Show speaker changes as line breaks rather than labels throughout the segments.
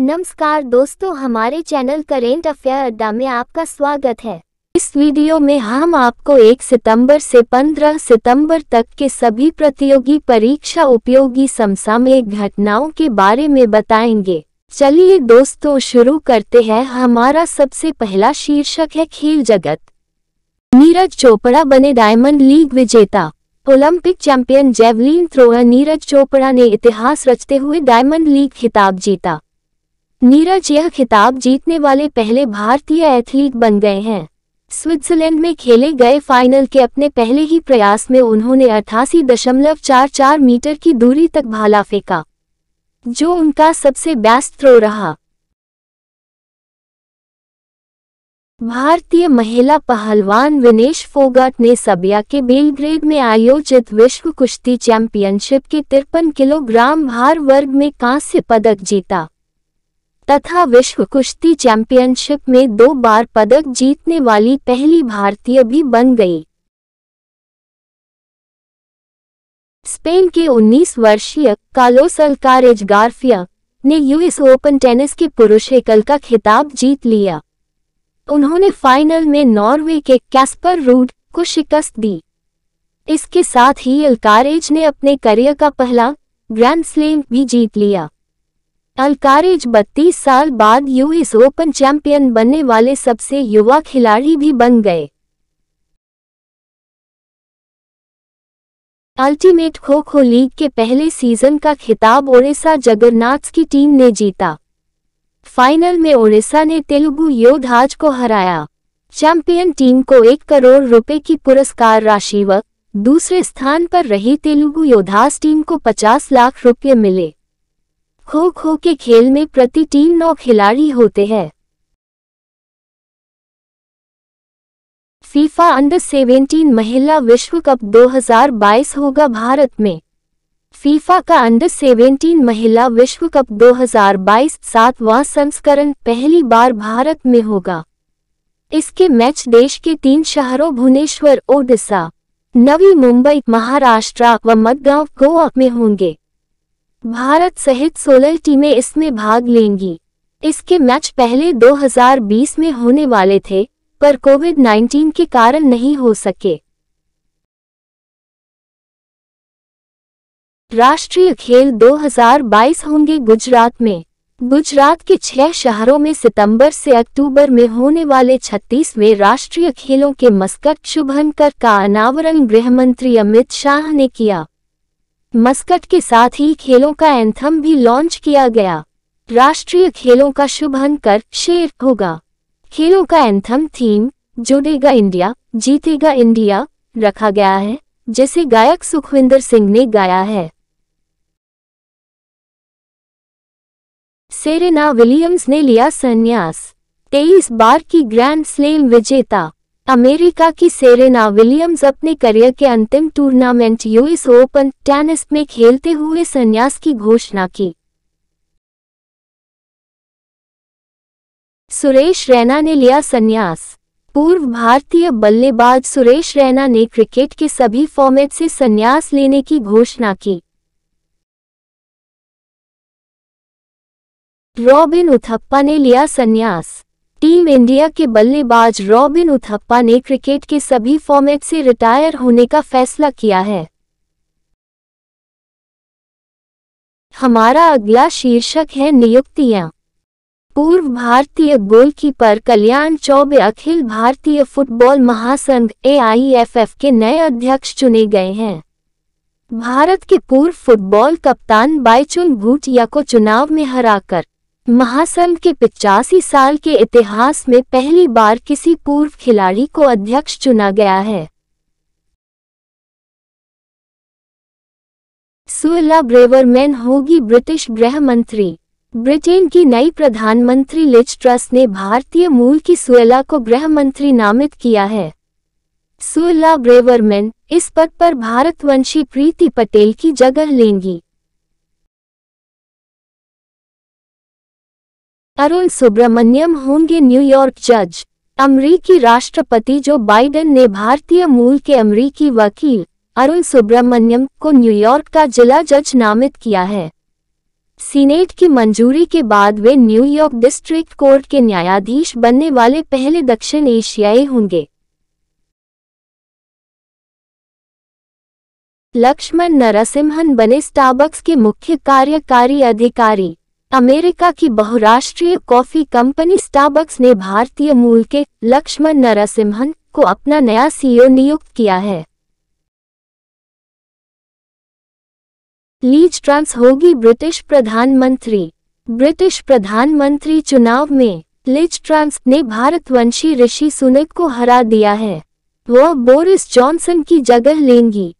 नमस्कार दोस्तों हमारे चैनल करेंट अफेयर अड्डा में आपका स्वागत है इस वीडियो में हम आपको 1 सितंबर से 15 सितंबर तक के सभी प्रतियोगी परीक्षा उपयोगी समसामयिक घटनाओं के बारे में बताएंगे चलिए दोस्तों शुरू करते हैं हमारा सबसे पहला शीर्षक है खेल जगत नीरज चोपड़ा बने डायमंड लीग विजेता Olympic champion javelin thrower Neeraj Chopra ने इतिहास रचते हुए डायमंड लीग खिताब जीता नीरज यह खिताब जीतने वाले पहले भारतीय एथलीट बन गए हैं स्विट्जरलैंड में खेले गए फाइनल के अपने पहले ही प्रयास में उन्होंने अठासी दशमलव
चार चार मीटर की दूरी तक भाला फेंका जो उनका सबसे बेस्ट थ्रो रहा भारतीय महिला पहलवान विनेश फोगाट ने सबिया के बेलग्रेड में आयोजित विश्व कुश्ती
चैंपियनशिप के तिरपन किलोग्राम भार वर्ग में कांस्य पदक जीता
तथा विश्व कुश्ती चैंपियनशिप में दो बार पदक जीतने वाली पहली भारतीय भी बन गई स्पेन के 19 वर्षीय कालोस अल्कारेज गार्फिया ने यूएस ओपन
टेनिस के पुरुष एकल का खिताब जीत लिया उन्होंने फाइनल में नॉर्वे के कैस्पर रूड को शिकस्त दी इसके साथ ही अल्कारेज ने अपने करियर का पहला ग्रैंड स्लैम भी जीत लिया अलकारेज
32 साल बाद यूएस ओपन चैंपियन बनने वाले सबसे युवा खिलाड़ी भी बन गए अल्टीमेट खो खो लीग के पहले सीजन का खिताब ओडिशा जगन्नाथ की टीम ने जीता
फाइनल में ओडिशा ने तेलुगु योधाज को हराया चैंपियन टीम को एक करोड़ रुपए की पुरस्कार राशि व दूसरे स्थान पर रही तेलुगु
योद्धास टीम को 50 लाख रुपए मिले खो खो के खेल में प्रति टीम नौ खिलाड़ी होते हैं फीफा अंडर 17 महिला विश्व कप 2022 होगा भारत
में फीफा का अंडर 17 महिला विश्व कप 2022 सातवां संस्करण पहली बार भारत में होगा इसके मैच देश के तीन शहरों भुवनेश्वर ओडिशा नवी मुंबई महाराष्ट्र व मदगांव गोवा में होंगे भारत सहित 16 टीमें इसमें भाग लेंगी
इसके मैच पहले 2020 में होने वाले थे पर कोविड 19 के कारण नहीं हो सके राष्ट्रीय खेल 2022 होंगे गुजरात में गुजरात
के छह शहरों में सितंबर से अक्टूबर में होने वाले 36वें राष्ट्रीय खेलों के मस्कट शुभंकर का अनावरण गृहमंत्री अमित शाह ने किया मस्कट के साथ ही खेलों का एंथम भी लॉन्च किया गया राष्ट्रीय खेलों का शुभारंभ कर शेर होगा खेलों का एंथम थीम जोड़ेगा
इंडिया जीतेगा इंडिया रखा गया है जिसे गायक सुखविंदर सिंह ने गाया है सेरेना विलियम्स ने लिया संन्यास तेईस बार की ग्रैंड स्लेम विजेता
अमेरिका की सेरेना विलियम्स अपने करियर के अंतिम टूर्नामेंट यूएस ओपन
टेनिस में खेलते हुए संन्यास की घोषणा की सुरेश रैना ने लिया संन्यास पूर्व भारतीय बल्लेबाज सुरेश रैना ने क्रिकेट के सभी फॉर्मेट से संन्यास लेने की घोषणा की रॉबिन उथप्पा ने लिया संन्यास टीम इंडिया के बल्लेबाज रॉबिन उथप्पा ने क्रिकेट के सभी फॉर्मेट से रिटायर होने का फैसला किया है हमारा अगला शीर्षक है नियुक्तियां पूर्व भारतीय गोलकीपर कल्याण चौबे अखिल भारतीय फुटबॉल
महासंघ एआईएफएफ के नए अध्यक्ष चुने गए हैं भारत के पूर्व फुटबॉल कप्तान बाइचुल भूटिया को चुनाव में हराकर
महासंघ के पिचासी साल के इतिहास में पहली बार किसी पूर्व खिलाड़ी को अध्यक्ष चुना गया है सुला ब्रेवरमैन होगी ब्रिटिश गृह मंत्री ब्रिटेन की नई
प्रधानमंत्री लिज ट्रस्ट ने भारतीय मूल की सुला को गृह मंत्री नामित किया
है सुला ब्रेवरमैन इस पद पर भारतवंशी प्रीति पटेल की जगह लेंगी अरुण सुब्रमण्यम होंगे न्यूयॉर्क जज अमरीकी राष्ट्रपति
जो बाइडेन ने भारतीय मूल के अमरीकी वकील अरुण सुब्रमण्यम को न्यूयॉर्क का जिला जज नामित किया है सीनेट की मंजूरी के बाद वे
न्यूयॉर्क डिस्ट्रिक्ट कोर्ट के न्यायाधीश बनने वाले पहले दक्षिण एशियाई होंगे लक्ष्मण नरसिम्हन बने स्टाबक्स के मुख्य कार्यकारी अधिकारी अमेरिका की बहुराष्ट्रीय कॉफी कंपनी स्टारबक्स ने भारतीय मूल के लक्ष्मण नरसिम्हन को अपना नया सीईओ e नियुक्त किया है लीज ट्रांस होगी ब्रिटिश प्रधानमंत्री ब्रिटिश
प्रधानमंत्री चुनाव में लीज ट्रांस ने भारतवंशी ऋषि सुनक को हरा दिया
है वह बोरिस जॉनसन की जगह लेंगी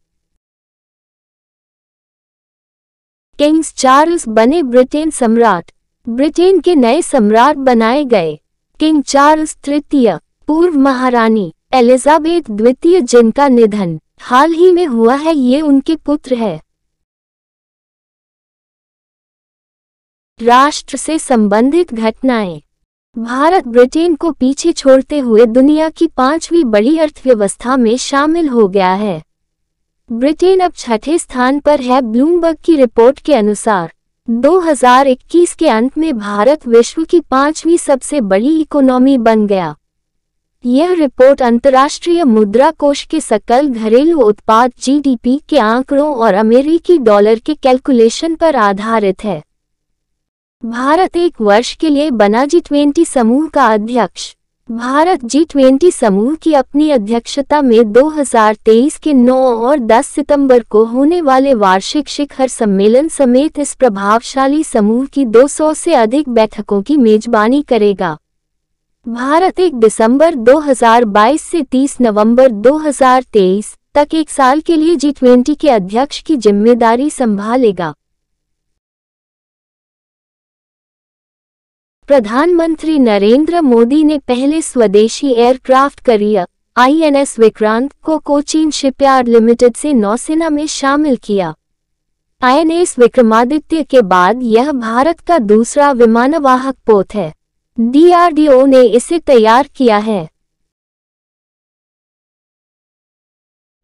किंग्स चार्ल्स बने ब्रिटेन सम्राट ब्रिटेन
के नए सम्राट बनाए गए किंग चार्ल्स तृतीय पूर्व महारानी
एलिजाबेथ द्वितीय जिनका निधन हाल ही में हुआ है ये उनके पुत्र है राष्ट्र से संबंधित घटनाएं भारत ब्रिटेन को पीछे छोड़ते हुए दुनिया की पांचवी
बड़ी अर्थव्यवस्था में शामिल हो गया है ब्रिटेन अब छठे स्थान पर है ब्लूमबर्ग की रिपोर्ट के अनुसार 2021 के अंत में भारत विश्व की पांचवी सबसे बड़ी इकोनॉमी बन गया यह रिपोर्ट अंतर्राष्ट्रीय मुद्रा कोष के सकल घरेलू उत्पाद जीडीपी के आंकड़ों और अमेरिकी डॉलर के कैलकुलेशन पर आधारित है भारत एक वर्ष के लिए बना जी ट्वेंटी समूह का अध्यक्ष भारत जी ट्वेंटी समूह की अपनी अध्यक्षता में 2023 के 9 और 10 सितंबर को होने वाले वार्षिक शिखर सम्मेलन समेत इस प्रभावशाली समूह की 200 से अधिक बैठकों की मेजबानी करेगा भारत एक दिसंबर 2022 से
30 नवंबर 2023 तक एक साल के लिए जी ट्वेंटी के अध्यक्ष की जिम्मेदारी संभालेगा प्रधानमंत्री नरेंद्र मोदी ने पहले स्वदेशी एयरक्राफ्ट करियर
आईएनएस विक्रांत को कोचीन शिपयार्ड लिमिटेड से नौसेना में शामिल किया आईएनएस विक्रमादित्य के बाद यह भारत का दूसरा विमानवाहक
पोत है डीआरडीओ ने इसे तैयार किया है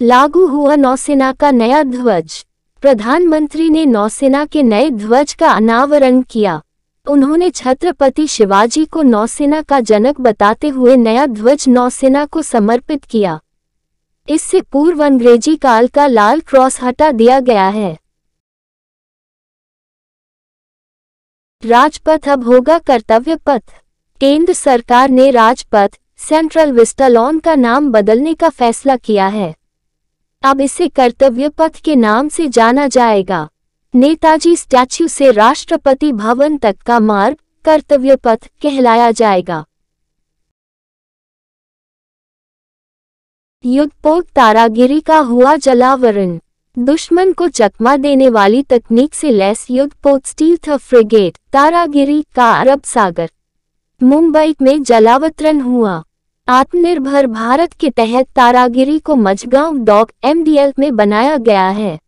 लागू हुआ नौसेना का नया ध्वज प्रधानमंत्री ने नौसेना के नए ध्वज का अनावरण किया उन्होंने
छत्रपति शिवाजी को नौसेना का जनक बताते हुए नया ध्वज नौसेना को समर्पित
किया इससे पूर्व अंग्रेजी काल का लाल क्रॉस हटा दिया गया है राजपथ अब होगा कर्तव्य पथ केंद्र सरकार ने राजपथ सेंट्रल विस्टालॉन का नाम
बदलने का फैसला किया है अब इसे कर्तव्य पथ के नाम से जाना
जाएगा नेताजी स्टैच्यू से राष्ट्रपति भवन तक का मार्ग कर्तव्य पथ कहलाया जाएगा युद्धपोत तारागिरी का हुआ जलावरण दुश्मन को चकमा
देने वाली तकनीक से लैस युद्धपोत स्टील्थ फ्रिगेट तारागिरी का अरब सागर मुंबई में जलावतरण हुआ आत्मनिर्भर भारत के तहत तारागिरी को मझगांव डॉक एमडीएल में बनाया गया है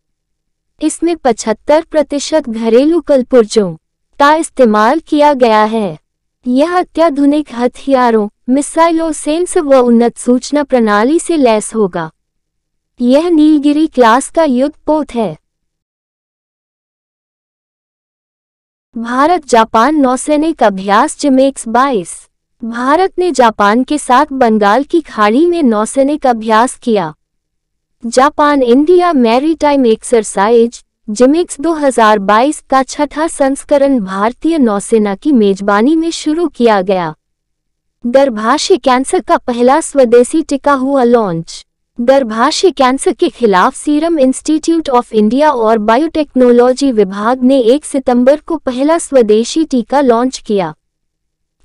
इसमें 75 प्रतिशत घरेलू कलपुर्जों का इस्तेमाल किया गया है यह अत्याधुनिक हथियारों मिसाइलों सेंस व उन्नत सूचना
प्रणाली से लैस होगा यह नीलगिरी क्लास का युद्ध पोत है भारत जापान नौसैनिक अभ्यास जिमेक्स बाईस भारत ने जापान के साथ बंगाल की खाड़ी में
नौसैनिक अभ्यास किया Japan India maritime exercise JIMEX 2022 का छठा संस्करण भारतीय नौसेना की मेजबानी में शुरू किया गया गर्भाशय कैंसर का पहला स्वदेशी टिका हुआ लॉन्च गर्भाशय कैंसर के खिलाफ सीरम इंस्टीट्यूट ऑफ इंडिया और बायोटेक्नोलॉजी विभाग ने 1 सितंबर को पहला स्वदेशी टीका लॉन्च किया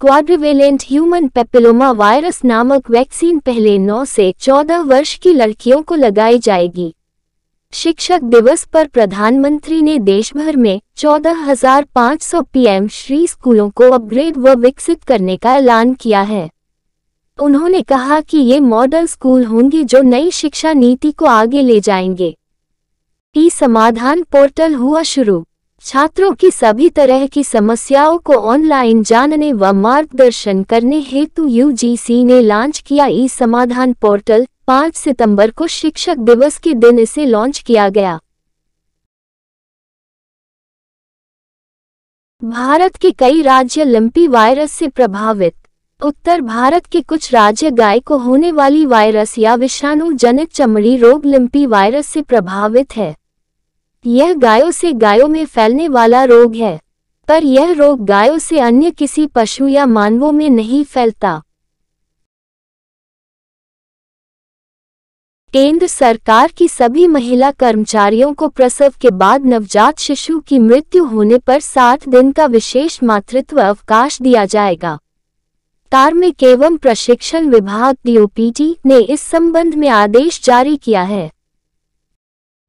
क्वाड्रिवेलेंट ह्यूमन पेपिलोमा वायरस नामक वैक्सीन पहले 9 से 14 वर्ष की लड़कियों को लगाई जाएगी शिक्षक दिवस पर प्रधानमंत्री ने देशभर में 14,500 पीएम श्री स्कूलों को अपग्रेड व विकसित करने का ऐलान किया है उन्होंने कहा कि ये मॉडल स्कूल होंगे जो नई शिक्षा नीति को आगे ले जाएंगे ई समाधान पोर्टल हुआ शुरू छात्रों की सभी तरह की समस्याओं को ऑनलाइन जानने व मार्गदर्शन करने हेतु यूजीसी ने लॉन्च किया ई समाधान
पोर्टल 5 सितंबर को शिक्षक दिवस के दिन इसे लॉन्च किया गया भारत के कई राज्य लंपी वायरस से प्रभावित उत्तर भारत के कुछ राज्य गाय को होने वाली
वायरस या विषाणु जनित चमड़ी रोग लिम्पी वायरस से प्रभावित है यह गायों से गायों में फैलने वाला रोग है पर यह रोग गायों से अन्य
किसी पशु या मानवों में नहीं फैलता केंद्र सरकार की सभी महिला कर्मचारियों को प्रसव के
बाद नवजात शिशु की मृत्यु होने पर सात दिन का विशेष मातृत्व अवकाश दिया जाएगा कार्मिक एवं प्रशिक्षण विभाग डीओपीटी ने इस संबंध में आदेश जारी किया है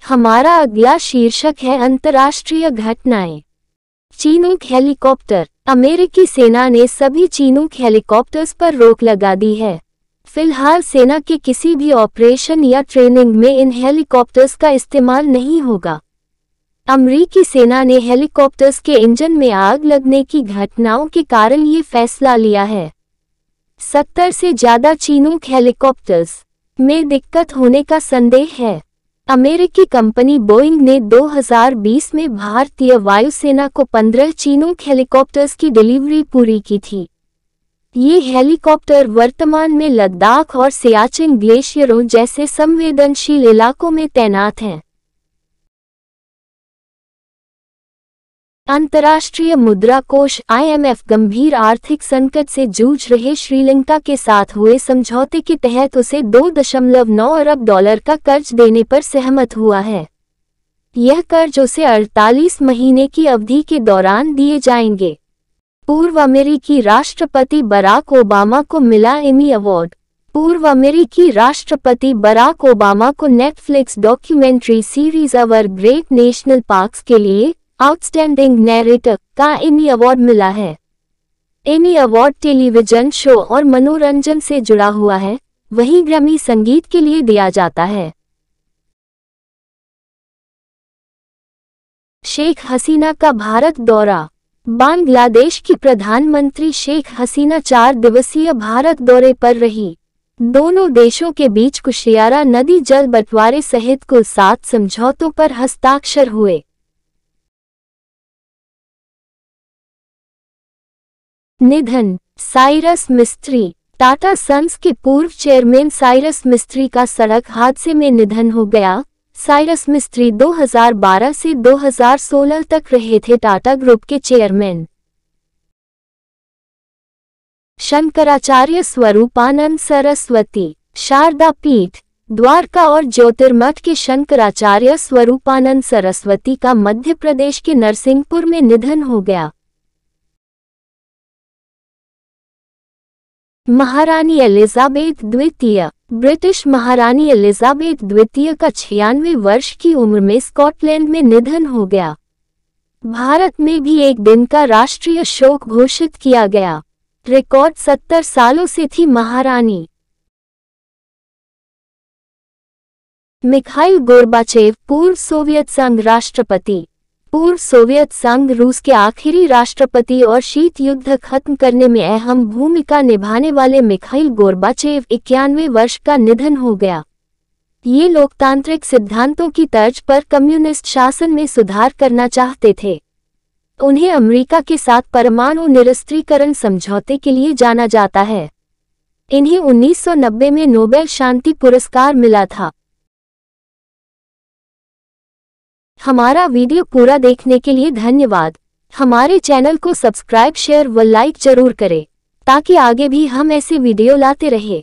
हमारा अगला शीर्षक है अंतर्राष्ट्रीय घटनाएं चीनूक हेलीकॉप्टर अमेरिकी सेना ने सभी चीनूक हेलीकॉप्टर्स पर रोक लगा दी है फिलहाल सेना के किसी भी ऑपरेशन या ट्रेनिंग में इन हेलीकॉप्टर्स का इस्तेमाल नहीं होगा अमरीकी सेना ने हेलीकॉप्टर्स के इंजन में आग लगने की घटनाओं के कारण ये फैसला लिया है सत्तर से ज्यादा चीनूक हेलीकॉप्टर्स में दिक्कत होने का संदेह है अमेरिकी कंपनी बोइंग ने 2020 में भारतीय वायुसेना को 15 चीनूक हेलीकॉप्टर्स की डिलीवरी पूरी की थी ये हेलीकॉप्टर वर्तमान में लद्दाख और सियाचिन
ग्लेशियरों जैसे संवेदनशील इलाकों में तैनात हैं अंतर्राष्ट्रीय मुद्रा कोष आईएमएफ गंभीर
आर्थिक संकट से जूझ रहे श्रीलंका के साथ हुए समझौते के तहत उसे 2.9 अरब डॉलर का कर्ज देने पर सहमत हुआ है यह कर्ज उसे 48 महीने की अवधि के दौरान दिए जाएंगे पूर्व अमेरिकी राष्ट्रपति बराक ओबामा को मिला एमी अवार्ड पूर्व अमेरिकी राष्ट्रपति बराक ओबामा को Netflix documentary series our great national parks के लिए आउटस्टैंडिंग नैरेटर का एमी अवार्ड मिला है
एमी अवार्ड टेलीविजन शो और मनोरंजन से जुड़ा हुआ है वही ग्रमी संगीत के लिए दिया जाता है शेख हसीना का भारत दौरा बांग्लादेश की प्रधानमंत्री
शेख हसीना चार दिवसीय भारत दौरे पर रही दोनों देशों
के बीच कुशियारा नदी जल बंटवारे सहित कुल सात समझौतों पर हस्ताक्षर हुए निधन साइरस मिस्त्री टाटा सन्स के पूर्व चेयरमैन साइरस
मिस्त्री का सड़क हादसे में निधन हो गया साइरस मिस्त्री 2012 से 2016 तक रहे थे टाटा ग्रुप के चेयरमैन शंकराचार्य स्वरूपानंद सरस्वती शारदा पीठ द्वारका और ज्योतिर्मठ के शंकराचार्य स्वरूपानंद सरस्वती
का मध्य प्रदेश के नरसिंहपुर में निधन हो गया महारानी एलिजाबेथ द्वितीय ब्रिटिश महारानी एलिजाबेथ द्वितीय का छियानवे वर्ष की उम्र में स्कॉटलैंड में
निधन हो गया भारत में भी एक दिन का राष्ट्रीय शोक घोषित किया
गया रिकॉर्ड सत्तर सालों से थी महारानी मिखाइल गोरबाचेव पूर्व सोवियत संघ
राष्ट्रपति पूर्व सोवियत संघ रूस के आखिरी राष्ट्रपति और शीत युद्ध खत्म करने में अहम भूमिका निभाने वाले मिखाइल गोरबाचेव इक्यानवे वर्ष का निधन हो गया ये लोकतांत्रिक सिद्धांतों की तर्ज पर कम्युनिस्ट शासन में सुधार करना चाहते थे उन्हें अमेरिका के साथ परमाणु निरस्त्रीकरण
समझौते के लिए जाना जाता है इन्हें 1990 में नोबेल शांति पुरस्कार मिला था हमारा वीडियो पूरा देखने के लिए धन्यवाद हमारे चैनल को सब्सक्राइब शेयर व लाइक
जरूर करें ताकि आगे भी हम ऐसे वीडियो लाते रहें